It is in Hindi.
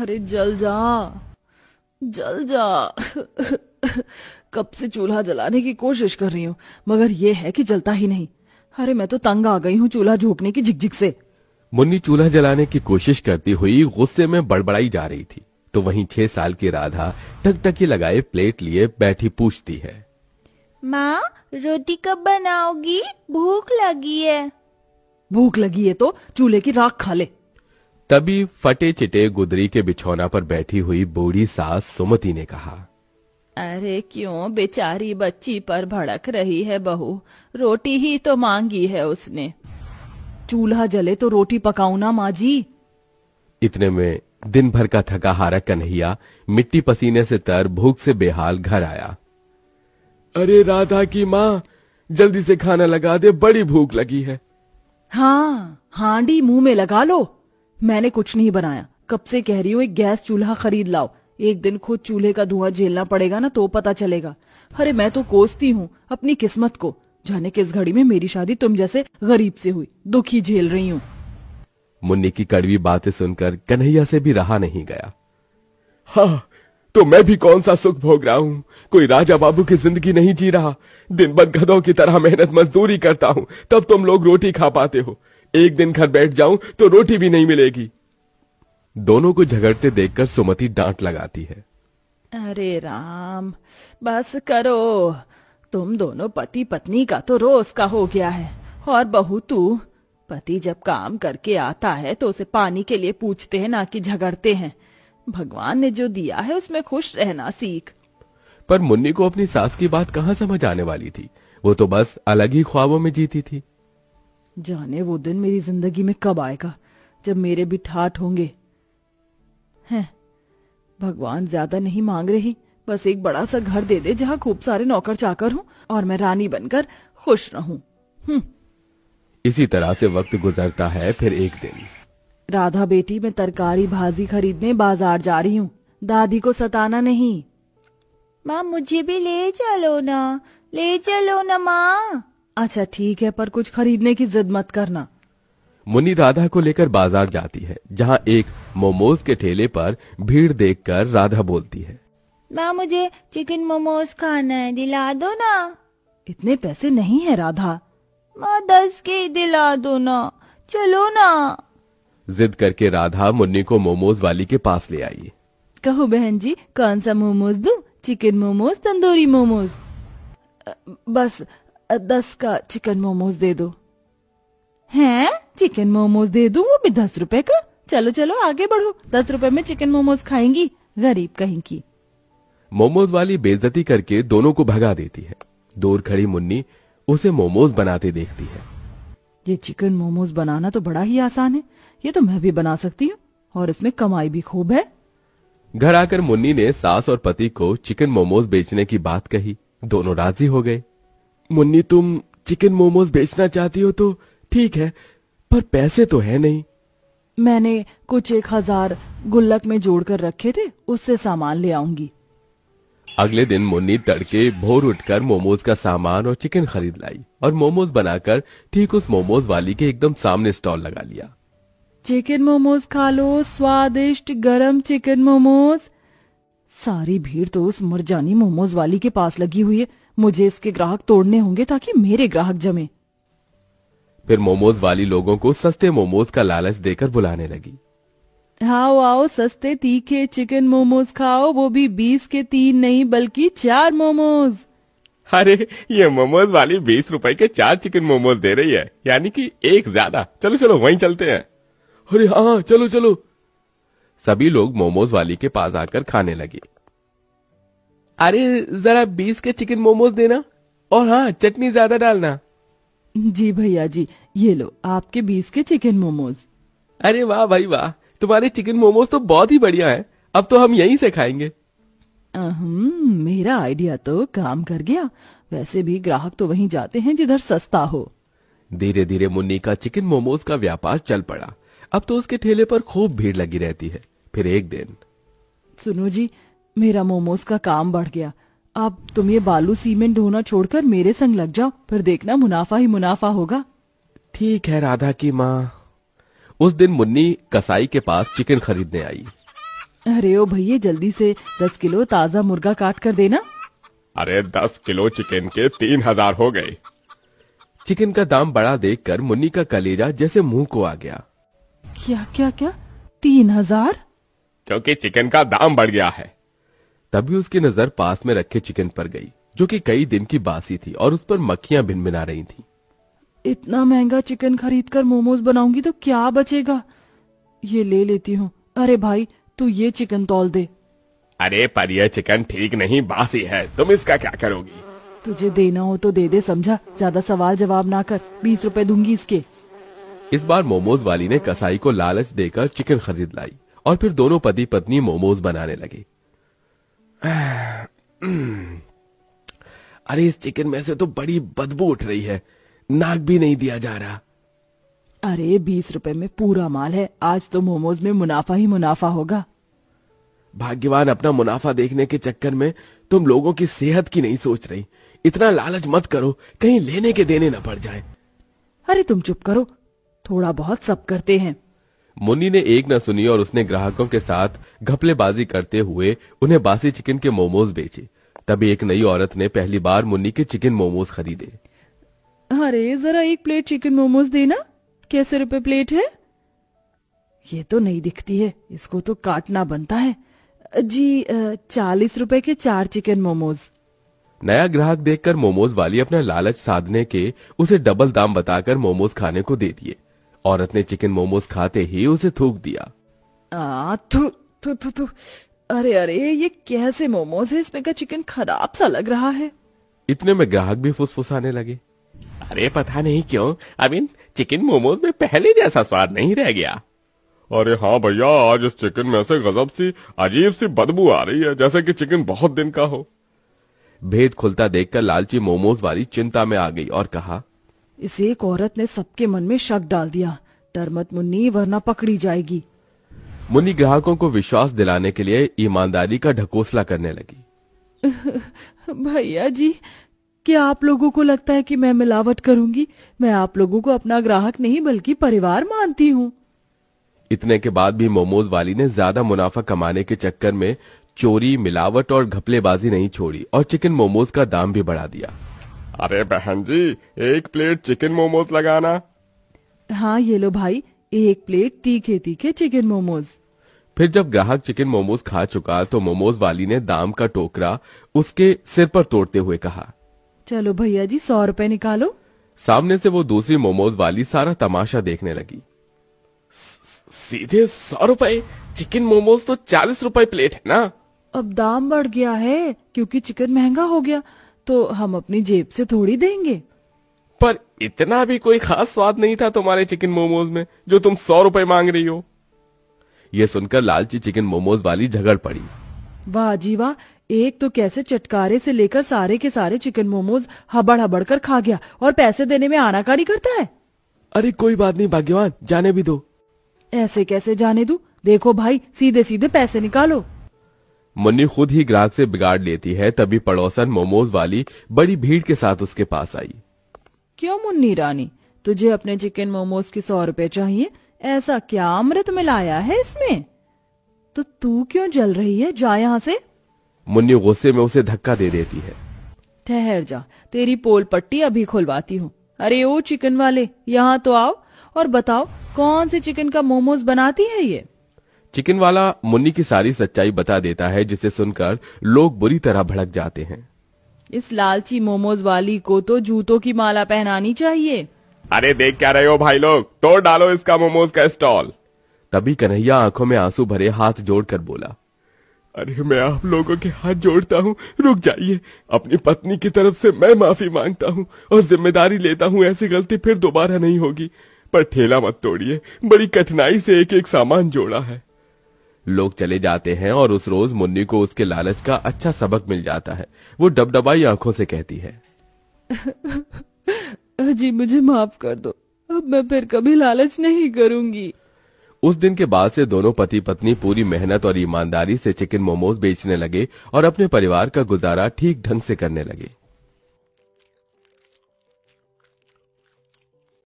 अरे जल जा जल जा कब से चूल्हा जलाने की कोशिश कर रही हूँ मगर यह है कि जलता ही नहीं अरे मैं तो तंग आ गई हूँ चूल्हा झोंकने की झिकझिक से मुन्नी चूल्हा जलाने की कोशिश करती हुई गुस्से में बड़बड़ाई जा रही थी तो वहीं छह साल की राधा टकटकी लगाए प्लेट लिए बैठी पूछती है माँ रोटी कब बनाओगी भूख लगी है भूख लगी है तो चूल्हे की राख खा ले तभी फटे चिटे गुदरी के बिछौना पर बैठी हुई बूढ़ी सास सुमति ने कहा अरे क्यों बेचारी बच्ची पर भड़क रही है बहू रोटी ही तो मांगी है उसने चूल्हा जले तो रोटी पकाऊ ना माँ जी इतने में दिन भर का थका हारा कन्हैया मिट्टी पसीने से तर भूख से बेहाल घर आया अरे राधा की माँ जल्दी से खाना लगा दे बड़ी भूख लगी है हाँ हांडी मुंह में लगा लो मैंने कुछ नहीं बनाया कब से कह रही हूँ एक गैस चूल्हा खरीद लाओ एक दिन खुद चूल्हे का धुआं झेलना पड़ेगा ना तो पता चलेगा अरे मैं तो कोसती हूँ अपनी किस्मत को जाने किस घड़ी में मेरी शादी तुम जैसे गरीब से हुई दुखी झेल रही हूँ मुन्नी की कड़वी बातें सुनकर कन्हैया से भी रहा नहीं गया हाँ तो मैं भी कौन सा सुख भोग रहा हूँ कोई राजा बाबू की जिंदगी नहीं जी रहा दिन भर गधों की तरह मेहनत मजदूरी करता हूँ तब तुम लोग रोटी खा पाते हो एक दिन घर बैठ जाऊं तो रोटी भी नहीं मिलेगी दोनों को झगड़ते देखकर सुमति डांट लगाती है अरे राम बस करो तुम दोनों पति पत्नी का तो रोज का हो गया है और बहू तू पति जब काम करके आता है तो उसे पानी के लिए पूछते हैं ना कि झगड़ते हैं भगवान ने जो दिया है उसमें खुश रहना सीख पर मुन्नी को अपनी सास की बात कहाँ समझ आने वाली थी वो तो बस अलग ही ख्वाबों में जीती थी जाने वो दिन मेरी जिंदगी में कब आएगा जब मेरे भी ठाट होंगे हैं भगवान ज्यादा नहीं मांग रही बस एक बड़ा सा घर दे दे जहाँ खूब सारे नौकर चाकर हूँ और मैं रानी बनकर खुश रहूं हम्म। इसी तरह से वक्त गुजरता है फिर एक दिन राधा बेटी मैं तरकारी भाजी खरीदने बाजार जा रही हूँ दादी को सताना नहीं माँ मुझे भी ले चलो ना ले चलो ना माँ अच्छा ठीक है पर कुछ खरीदने की जिद मत करना मुन्नी राधा को लेकर बाजार जाती है जहाँ एक मोमोज के ठेले पर भीड़ देखकर राधा बोलती है माँ मुझे चिकन मोमोज खाना है दिला दो ना इतने पैसे नहीं है राधा मैं दस के दिला दो ना चलो ना जिद करके राधा मुन्नी को मोमोज वाली के पास ले आई कहो बहन जी कौन सा मोमोज दू चिकन मोमोज तंदूरी मोमोज बस दस का चिकन मोमोज दे दो हैं चिकन मोमोज दे दू वो भी दस रुपए का चलो चलो आगे बढ़ो दस रुपए में चिकन मोमोज खाएंगी गरीब कहीं की मोमोज वाली बेजती करके दोनों को भगा देती है दूर खड़ी मुन्नी उसे मोमोज बनाते देखती है ये चिकन मोमोज बनाना तो बड़ा ही आसान है ये तो मैं भी बना सकती हूँ और इसमें कमाई भी खूब है घर आकर मुन्नी ने सास और पति को चिकन मोमोज बेचने की बात कही दोनों राजी हो गए मुन्नी तुम चिकन मोमोज बेचना चाहती हो तो ठीक है पर पैसे तो है नहीं मैंने कुछ एक हजार गुल्लक में जोड़कर रखे थे उससे सामान ले आऊंगी अगले दिन मुन्नी तड़के भोर उठकर मोमोज का सामान और चिकन खरीद लाई और मोमोज बनाकर ठीक उस मोमोज वाली के एकदम सामने स्टॉल लगा लिया चिकन मोमोज खा लो स्वादिष्ट गरम चिकन मोमोज सारी भीड़ तो उस मुरजानी मोमोज वाली के पास लगी हुई है मुझे इसके ग्राहक तोड़ने होंगे ताकि मेरे ग्राहक जमे फिर मोमोज वाली लोगों को सस्ते मोमोज का लालच देकर बुलाने लगी आओ आओ सस्ते तीखे चिकन मोमोज खाओ वो भी बीस के तीन नहीं बल्कि चार मोमोज अरे ये मोमोज वाली बीस रुपए के चार चिकन मोमोज दे रही है यानी कि एक ज्यादा चलो चलो वहीं चलते हैं अरे हाँ चलो चलो सभी लोग मोमोज वाली के पास आकर खाने लगे अरे जरा बीस के चिकन मोमोज देना और हाँ चटनी ज्यादा डालना जी भैया जी ये लो आपके बीस के चिकन मोमोज अरे वाह भाई वाह तुम्हारे चिकन मोमोज तो बहुत ही बढ़िया है अब तो हम यहीं से खाएंगे मेरा आइडिया तो काम कर गया वैसे भी ग्राहक तो वहीं जाते हैं जिधर सस्ता हो धीरे धीरे मुन्नी का चिकन मोमोज का व्यापार चल पड़ा अब तो उसके ठेले पर खूब भीड़ लगी रहती है फिर एक दिन सुनो जी मेरा मोमोज का काम बढ़ गया अब तुम ये बालू सीमेंट ढोना छोड़कर मेरे संग लग जाओ फिर देखना मुनाफा ही मुनाफा होगा ठीक है राधा की माँ उस दिन मुन्नी कसाई के पास चिकन खरीदने आई अरे ओ भैया जल्दी से दस किलो ताजा मुर्गा काट कर देना अरे दस किलो चिकन के तीन हजार हो गए चिकन का दाम बड़ा देखकर मुन्नी का कलेजा जैसे मुंह को आ गया क्या क्या क्या तीन हजार क्योंकि चिकन का दाम बढ़ गया है तभी उसकी नजर पास में रखे चिकन पर गई जो कि कई दिन की बासी थी और उस पर मक्खियां भिनभिना रही थी इतना महंगा चिकन खरीद कर मोमोज बनाऊंगी तो क्या बचेगा ये ले लेती हूँ अरे भाई तू ये चिकन तोल दे अरे पर यह चिकन ठीक नहीं बासी है तुम इसका क्या करोगी तुझे देना हो तो दे दे समझा ज्यादा सवाल जवाब ना कर बीस रुपए दूंगी इसके इस बार मोमोज वाली ने कसाई को लालच देकर चिकन खरीद लाई और फिर दोनों पति पत्नी मोमोज बनाने लगे अरे इस चिकन में से तो बड़ी बदबू उठ रही है नाक भी नहीं दिया जा रहा अरे बीस रुपए में पूरा माल है आज तो मोमोज में मुनाफा ही मुनाफा होगा भाग्यवान अपना मुनाफा देखने के चक्कर में तुम लोगों की सेहत की नहीं सोच रही इतना लालच मत करो कहीं लेने के देने न पड़ जाए अरे तुम चुप करो थोड़ा बहुत सब करते हैं मुन्नी ने एक न सुनी और उसने ग्राहकों के साथ घपलेबाजी करते हुए उन्हें बासी चिकन के मोमोज बेचे तभी एक नई औरत ने पहली बार मुन्नी के चिकन मोमोज खरीदे अरे जरा एक प्लेट चिकन मोमोज देना कैसे रुपए प्लेट है ये तो नहीं दिखती है इसको तो काटना बनता है जी चालीस रुपए के चार चिकन मोमोज नया ग्राहक देखकर मोमोज वाली अपना लालच साधने के उसे डबल दाम बताकर मोमोज खाने को दे दिए औरत ने चिकन मोमोज खाते ही उसे थूक दिया आ, थू, थू, थू, थू, अरे अरे ये कैसे मोमोज है इसमें का चिकन खराब सा लग रहा है इतने में ग्राहक भी फुसफुसाने लगे अरे पता नहीं क्यों अमीन चिकन मोमोज में पहले जैसा स्वाद नहीं रह गया अरे हाँ भैया आज इस चिकन में से गजब सी अजीब सी बदबू आ रही है जैसे कि चिकन बहुत दिन का हो भेद खुलता देखकर लालची मोमोज वाली चिंता में आ गई और कहा इस एक औरत ने सबके मन में शक डाल दिया डर मत मुन्नी वरना पकड़ी जाएगी मुन्नी ग्राहकों को विश्वास दिलाने के लिए ईमानदारी का ढकोसला करने लगी भैया जी क्या आप लोगों को लगता है कि मैं मिलावट करूंगी मैं आप लोगों को अपना ग्राहक नहीं बल्कि परिवार मानती हूँ इतने के बाद भी मोमोज वाली ने ज्यादा मुनाफा कमाने के चक्कर में चोरी मिलावट और घपलेबाजी नहीं छोड़ी और चिकन मोमोज का दाम भी बढ़ा दिया अरे बहन जी एक प्लेट चिकन मोमोज लगाना हाँ ये लो भाई एक प्लेट तीखे तीखे चिकन मोमोज फिर जब ग्राहक चिकन मोमोज खा चुका तो मोमोज वाली ने दाम का टोकरा उसके सिर पर तोड़ते हुए कहा चलो भैया जी सौ रुपए निकालो सामने से वो दूसरी मोमोज वाली सारा तमाशा देखने लगी सीधे सौ रुपए चिकन मोमोज तो चालीस रुपए प्लेट है ना अब दाम बढ़ गया है क्योंकि चिकन महंगा हो गया तो हम अपनी जेब से थोड़ी देंगे पर इतना भी कोई खास स्वाद नहीं था तुम्हारे चिकन मोमोज में जो तुम सौ रुपए मांग रही हो यह सुनकर लालची चिकन मोमोज वाली झगड़ पड़ी वाह जी वाह एक तो कैसे चटकारे से लेकर सारे के सारे चिकन मोमोज हबड़ हबड़ कर खा गया और पैसे देने में आनाकारी करता है अरे कोई बात नहीं भाग्यवान जाने भी दो ऐसे कैसे जाने दू देखो भाई सीधे सीधे पैसे निकालो मुन्नी खुद ही ग्राहक से बिगाड़ लेती है तभी पड़ोसन मोमोज वाली बड़ी भीड़ के साथ उसके पास आई क्यों मुन्नी रानी तुझे अपने चिकन मोमोज की सौ रूपए चाहिए ऐसा क्या अमृत मिलाया है इसमें तो तू क्यों जल रही है जा यहाँ से मुन्नी गुस्से में उसे धक्का दे देती है ठहर जा तेरी पोल पट्टी अभी खुलवाती हूँ अरे ओ चिकन वाले यहाँ तो आओ और बताओ कौन से चिकन का मोमोज बनाती है ये चिकन वाला मुन्नी की सारी सच्चाई बता देता है जिसे सुनकर लोग बुरी तरह भड़क जाते हैं इस लालची मोमोज वाली को तो जूतों की माला पहनानी चाहिए अरे देख क्या रहे हो भाई लोग तोड़ डालो इसका मोमोज का स्टॉल तभी कन्हैया आंखों में आंसू भरे हाथ जोड़कर बोला अरे मैं आप लोगों के हाथ जोड़ता हूँ रुक जाइए अपनी पत्नी की तरफ से मैं माफी मांगता हूँ और जिम्मेदारी लेता हूँ ऐसी गलती फिर दोबारा नहीं होगी पर ठेला मत तोड़िए बड़ी कठिनाई से एक एक सामान जोड़ा है लोग चले जाते हैं और उस रोज मुन्नी को उसके लालच का अच्छा सबक मिल जाता है वो डबडबाई आंखों से कहती है जी मुझे माफ कर दो अब मैं फिर कभी लालच नहीं करूंगी उस दिन के बाद से दोनों पति पत्नी पूरी मेहनत और ईमानदारी से चिकन मोमोज बेचने लगे और अपने परिवार का गुजारा ठीक ढंग से करने लगे